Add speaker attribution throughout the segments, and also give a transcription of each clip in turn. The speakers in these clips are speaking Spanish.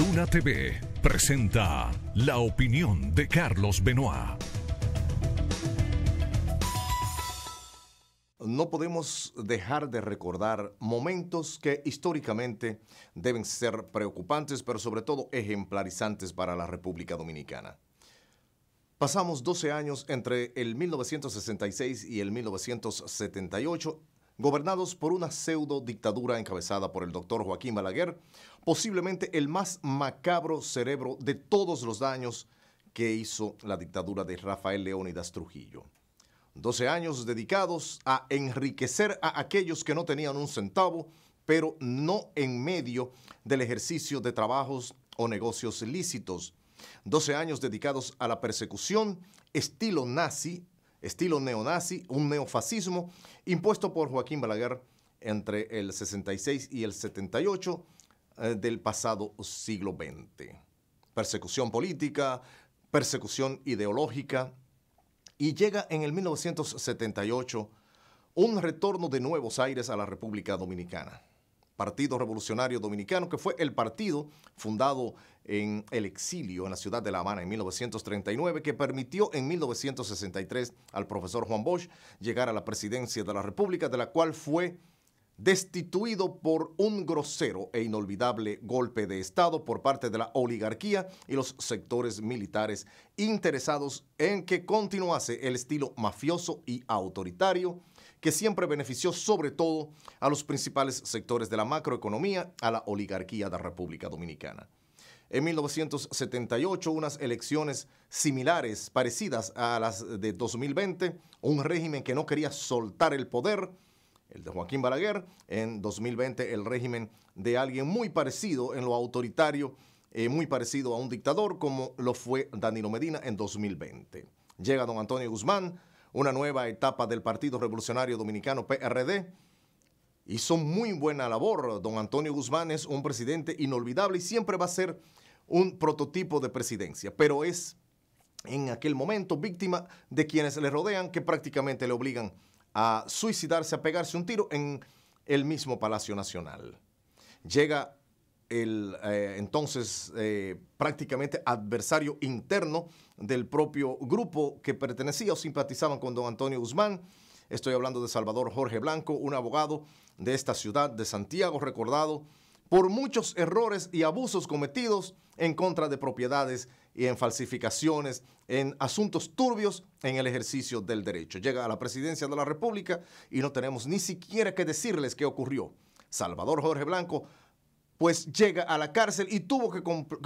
Speaker 1: Luna TV presenta la opinión de Carlos Benoit. No podemos dejar de recordar momentos que históricamente deben ser preocupantes, pero sobre todo ejemplarizantes para la República Dominicana. Pasamos 12 años entre el 1966 y el 1978 gobernados por una pseudo dictadura encabezada por el doctor Joaquín Balaguer, posiblemente el más macabro cerebro de todos los daños que hizo la dictadura de Rafael Leónidas Trujillo. 12 años dedicados a enriquecer a aquellos que no tenían un centavo, pero no en medio del ejercicio de trabajos o negocios lícitos. 12 años dedicados a la persecución, estilo nazi, estilo neonazi, un neofascismo impuesto por Joaquín Balaguer entre el 66 y el 78 eh, del pasado siglo XX. Persecución política, persecución ideológica, y llega en el 1978 un retorno de Nuevos Aires a la República Dominicana. Partido Revolucionario Dominicano, que fue el partido fundado en el exilio en la ciudad de La Habana en 1939, que permitió en 1963 al profesor Juan Bosch llegar a la presidencia de la República, de la cual fue destituido por un grosero e inolvidable golpe de Estado por parte de la oligarquía y los sectores militares interesados en que continuase el estilo mafioso y autoritario que siempre benefició sobre todo a los principales sectores de la macroeconomía, a la oligarquía de la República Dominicana. En 1978, unas elecciones similares, parecidas a las de 2020, un régimen que no quería soltar el poder, el de Joaquín Balaguer, en 2020 el régimen de alguien muy parecido en lo autoritario, eh, muy parecido a un dictador como lo fue Danilo Medina en 2020. Llega don Antonio Guzmán, una nueva etapa del Partido Revolucionario Dominicano PRD. Hizo muy buena labor. Don Antonio Guzmán es un presidente inolvidable y siempre va a ser un prototipo de presidencia, pero es en aquel momento víctima de quienes le rodean que prácticamente le obligan a a suicidarse, a pegarse un tiro en el mismo Palacio Nacional. Llega el eh, entonces eh, prácticamente adversario interno del propio grupo que pertenecía o simpatizaban con don Antonio Guzmán. Estoy hablando de Salvador Jorge Blanco, un abogado de esta ciudad de Santiago, recordado por muchos errores y abusos cometidos en contra de propiedades y en falsificaciones, en asuntos turbios en el ejercicio del derecho. Llega a la presidencia de la República y no tenemos ni siquiera que decirles qué ocurrió. Salvador Jorge Blanco pues llega a la cárcel y tuvo que,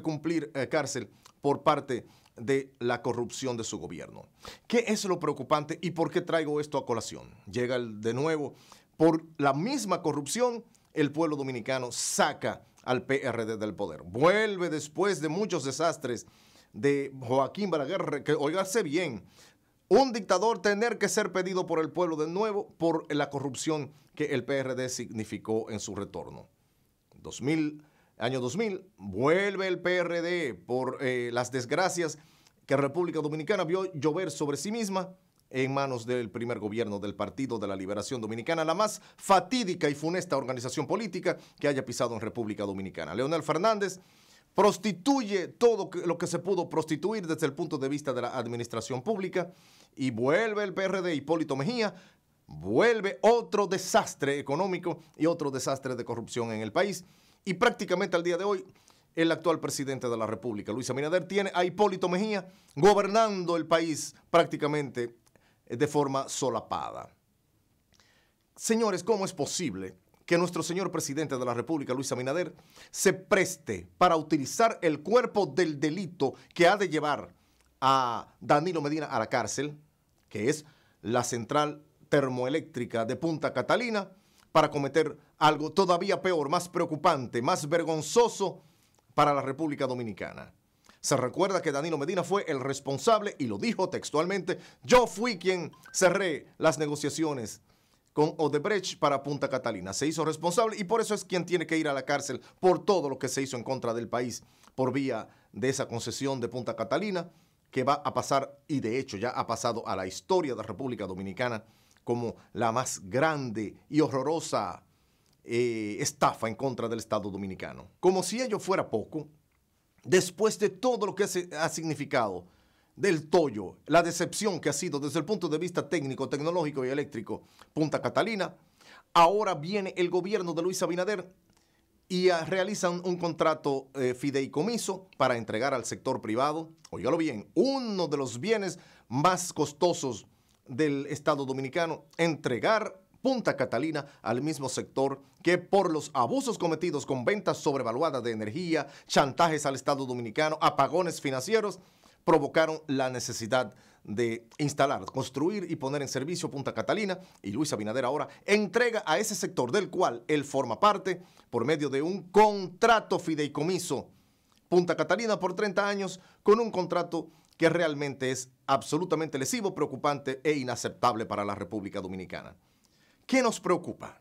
Speaker 1: cumplir eh, cárcel por parte de la corrupción de su gobierno. ¿Qué es lo preocupante y por qué traigo esto a colación? Llega de nuevo, por la misma corrupción, el pueblo dominicano saca al PRD del poder. Vuelve después de muchos desastres de Joaquín Balaguer, que oigase bien, un dictador tener que ser pedido por el pueblo de nuevo por la corrupción que el PRD significó en su retorno. 2000, año 2000, vuelve el PRD por eh, las desgracias que República Dominicana vio llover sobre sí misma en manos del primer gobierno del Partido de la Liberación Dominicana, la más fatídica y funesta organización política que haya pisado en República Dominicana. Leonel Fernández prostituye todo lo que se pudo prostituir desde el punto de vista de la administración pública y vuelve el PRD Hipólito Mejía, vuelve otro desastre económico y otro desastre de corrupción en el país. Y prácticamente al día de hoy, el actual presidente de la República, Luis Abinader, tiene a Hipólito Mejía gobernando el país prácticamente eh, de forma solapada. Señores, ¿cómo es posible que nuestro señor presidente de la República, Luis Abinader, se preste para utilizar el cuerpo del delito que ha de llevar a Danilo Medina a la cárcel, que es la central termoeléctrica de Punta Catalina, para cometer algo todavía peor, más preocupante, más vergonzoso para la República Dominicana. Se recuerda que Danilo Medina fue el responsable y lo dijo textualmente, yo fui quien cerré las negociaciones con Odebrecht para Punta Catalina. Se hizo responsable y por eso es quien tiene que ir a la cárcel por todo lo que se hizo en contra del país por vía de esa concesión de Punta Catalina que va a pasar y de hecho ya ha pasado a la historia de la República Dominicana como la más grande y horrorosa eh, estafa en contra del Estado Dominicano. Como si ello fuera poco, después de todo lo que ha significado del Toyo, la decepción que ha sido desde el punto de vista técnico, tecnológico y eléctrico Punta Catalina. Ahora viene el gobierno de Luis Abinader y realiza un contrato eh, fideicomiso para entregar al sector privado, oígalo bien, uno de los bienes más costosos del Estado dominicano, entregar Punta Catalina al mismo sector que por los abusos cometidos con ventas sobrevaluadas de energía, chantajes al Estado dominicano, apagones financieros, provocaron la necesidad de instalar, construir y poner en servicio Punta Catalina y Luis Abinader ahora entrega a ese sector del cual él forma parte por medio de un contrato fideicomiso. Punta Catalina por 30 años con un contrato que realmente es absolutamente lesivo, preocupante e inaceptable para la República Dominicana. ¿Qué nos preocupa?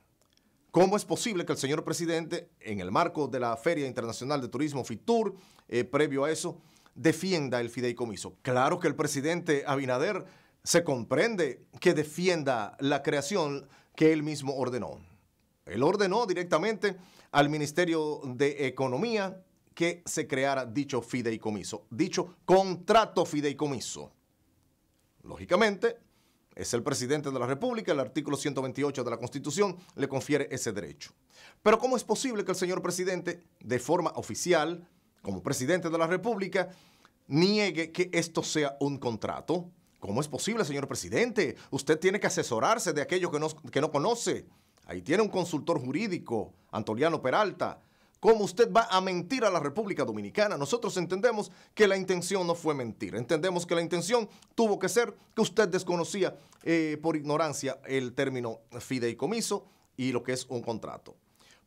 Speaker 1: ¿Cómo es posible que el señor presidente, en el marco de la Feria Internacional de Turismo FITUR, eh, previo a eso, defienda el fideicomiso. Claro que el presidente Abinader se comprende que defienda la creación que él mismo ordenó. Él ordenó directamente al Ministerio de Economía que se creara dicho fideicomiso, dicho contrato fideicomiso. Lógicamente, es el presidente de la República, el artículo 128 de la Constitución le confiere ese derecho. Pero ¿cómo es posible que el señor presidente, de forma oficial, como presidente de la República, niegue que esto sea un contrato. ¿Cómo es posible, señor presidente? Usted tiene que asesorarse de aquello que no, conoce. Ahí tiene un consultor jurídico, Antoliano Peralta. ¿Cómo usted va a mentir a la República Dominicana? Nosotros entendemos que la intención no fue mentir. Entendemos que la intención tuvo que ser que usted desconocía eh, por ignorancia el término fideicomiso y lo que es un contrato.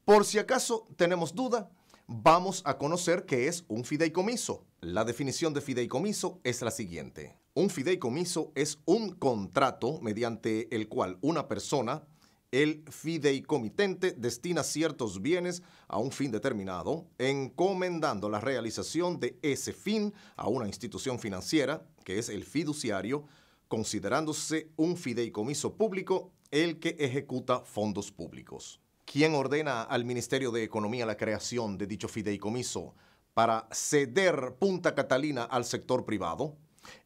Speaker 1: Por si acaso tenemos duda, vamos a conocer qué es un fideicomiso. La definición de fideicomiso es la siguiente. Un fideicomiso es un contrato mediante el cual una persona, el fideicomitente, destina ciertos bienes a un fin determinado, encomendando la realización de ese fin a una institución financiera, que es el fiduciario, considerándose un fideicomiso público el que ejecuta fondos públicos. Quién ordena al Ministerio de Economía la creación de dicho fideicomiso para ceder Punta Catalina al sector privado?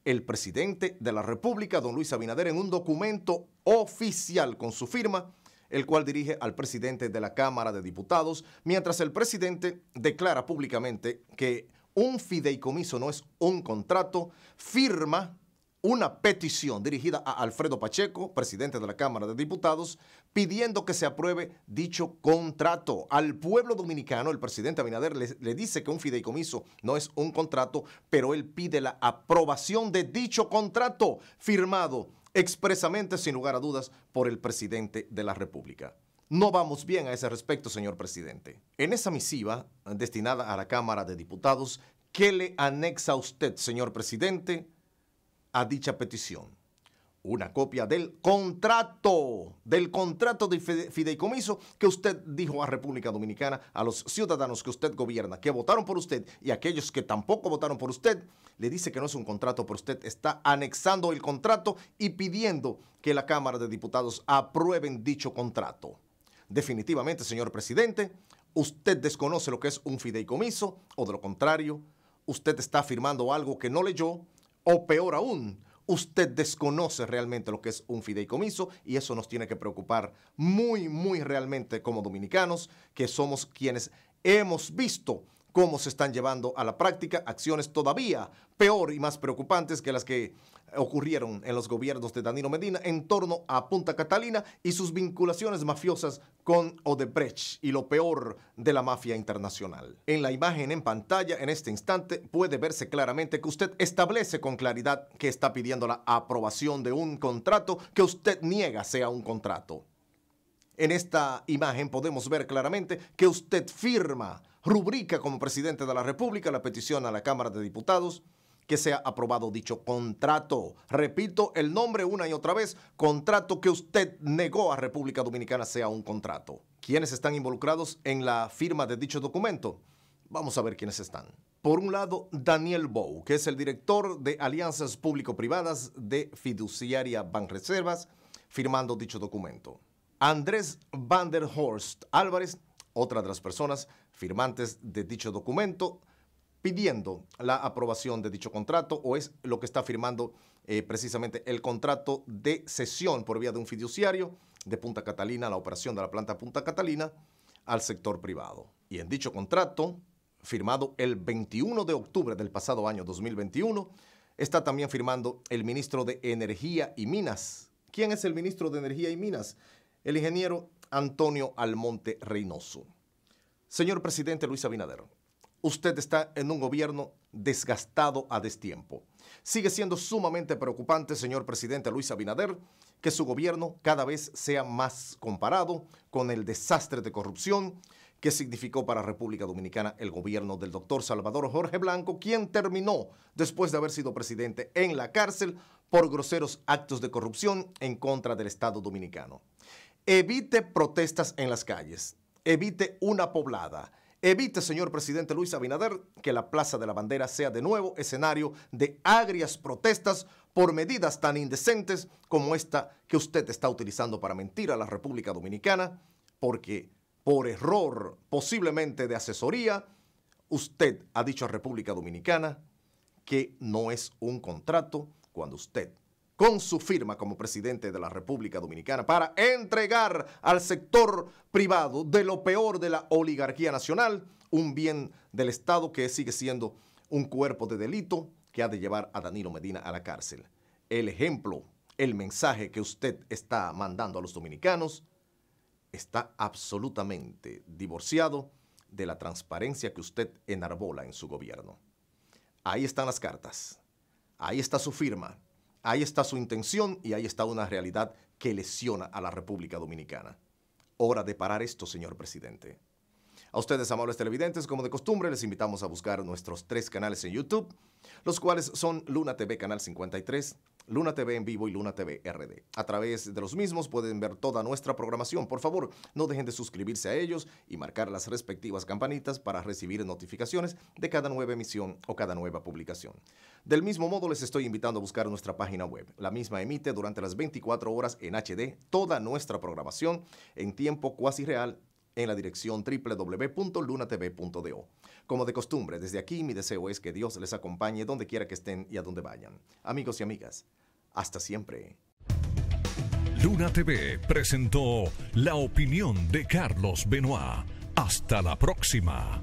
Speaker 1: El presidente de la República, don Luis Abinader, en un documento oficial con su firma, el cual dirige al presidente de la Cámara de Diputados, mientras el presidente declara públicamente que un fideicomiso no es un contrato, firma una petición dirigida a Alfredo Pacheco, presidente de la Cámara de Diputados, pidiendo que se apruebe dicho contrato. Al pueblo dominicano, el presidente Abinader le, dice que un fideicomiso no es un contrato, pero él pide la aprobación de dicho contrato, firmado expresamente, sin lugar a dudas, por el presidente de la República. No vamos bien a ese respecto, señor presidente. En esa misiva destinada a la Cámara de Diputados, ¿qué le anexa a usted, señor presidente? a dicha petición. Una copia del contrato, del contrato de fideicomiso que usted dijo a República Dominicana, a los ciudadanos que usted gobierna, que votaron por usted y aquellos que tampoco votaron por usted, le dice que no es un contrato, pero usted está anexando el contrato y pidiendo que la Cámara de Diputados aprueben dicho contrato. Definitivamente, señor presidente, usted desconoce lo que es un fideicomiso o de lo contrario, usted está firmando algo que no leyó, o peor aún, usted desconoce realmente lo que es un fideicomiso y eso nos tiene que preocupar muy, muy realmente como dominicanos, que somos quienes hemos visto cómo se están llevando a la práctica acciones todavía peor y más preocupantes que las que ocurrieron en los gobiernos de Danilo Medina en torno a Punta Catalina y sus vinculaciones mafiosas con Odebrecht y lo peor de la mafia internacional. En la imagen en pantalla en este instante puede verse claramente que usted establece con claridad que está pidiendo la aprobación de un contrato que usted niega sea un contrato. En esta imagen podemos ver claramente que usted firma rubrica como presidente de la República la petición a la Cámara de Diputados que sea aprobado dicho contrato. Repito el nombre una y otra vez, contrato que usted negó a República Dominicana sea un contrato. ¿Quiénes están involucrados en la firma de dicho documento? Vamos a ver quiénes están. Por un lado, Daniel Bou, que es el director de Alianzas Público-Privadas de Fiduciaria Banreservas, firmando dicho documento. Andrés Van der Horst Álvarez, otra de las personas firmantes de dicho documento pidiendo la aprobación de dicho contrato o es lo que está firmando eh, precisamente el contrato de cesión por vía de un fiduciario de Punta Catalina, la operación de la planta Punta Catalina, al sector privado. Y en dicho contrato, firmado el 21 de octubre del pasado año 2021, está también firmando el ministro de Energía y Minas. ¿Quién es el ministro de Energía y Minas? El ingeniero Antonio Almonte Reynoso. Señor presidente Luis Abinader, usted está en un gobierno desgastado a destiempo. Sigue siendo sumamente preocupante, señor presidente Luis Abinader, que su gobierno cada vez sea más comparado con el desastre de corrupción que significó para República Dominicana el gobierno del doctor Salvador Jorge Blanco, quien terminó después de haber sido presidente en la cárcel por groseros actos de corrupción en contra del Estado dominicano. Evite protestas en las calles. Evite una poblada. Evite, señor presidente Luis Abinader, que la Plaza de la Bandera sea de nuevo escenario de agrias protestas por medidas tan indecentes como esta que usted está utilizando para mentir a la República Dominicana, porque por error posiblemente de asesoría, usted ha dicho a República Dominicana que no es un contrato cuando usted con su firma como presidente de la República Dominicana para entregar al sector privado de lo peor de la oligarquía nacional un bien del Estado que sigue siendo un cuerpo de delito que ha de llevar a Danilo Medina a la cárcel. El ejemplo, el mensaje que usted está mandando a los dominicanos está absolutamente divorciado de la transparencia que usted enarbola en su gobierno. Ahí están las cartas, ahí está su firma. Ahí está su intención y ahí está una realidad que lesiona a la República Dominicana. Hora de parar esto, señor presidente. A ustedes, amables televidentes, como de costumbre, les invitamos a buscar nuestros tres canales en YouTube, los cuales son Luna TV Canal 53, Luna TV en vivo y Luna TV RD. A través de los mismos pueden ver toda nuestra programación. Por favor, no dejen de suscribirse a ellos y marcar las respectivas campanitas para recibir notificaciones de cada nueva emisión o cada nueva publicación. Del mismo modo, les estoy invitando a buscar nuestra página web. La misma emite durante las 24 horas en HD toda nuestra programación en tiempo cuasi real en la dirección www.lunatv.do. Como de costumbre, desde aquí mi deseo es que Dios les acompañe donde quiera que estén y a donde vayan. Amigos y amigas, hasta siempre. Luna TV presentó la opinión de Carlos Benoit. Hasta la próxima.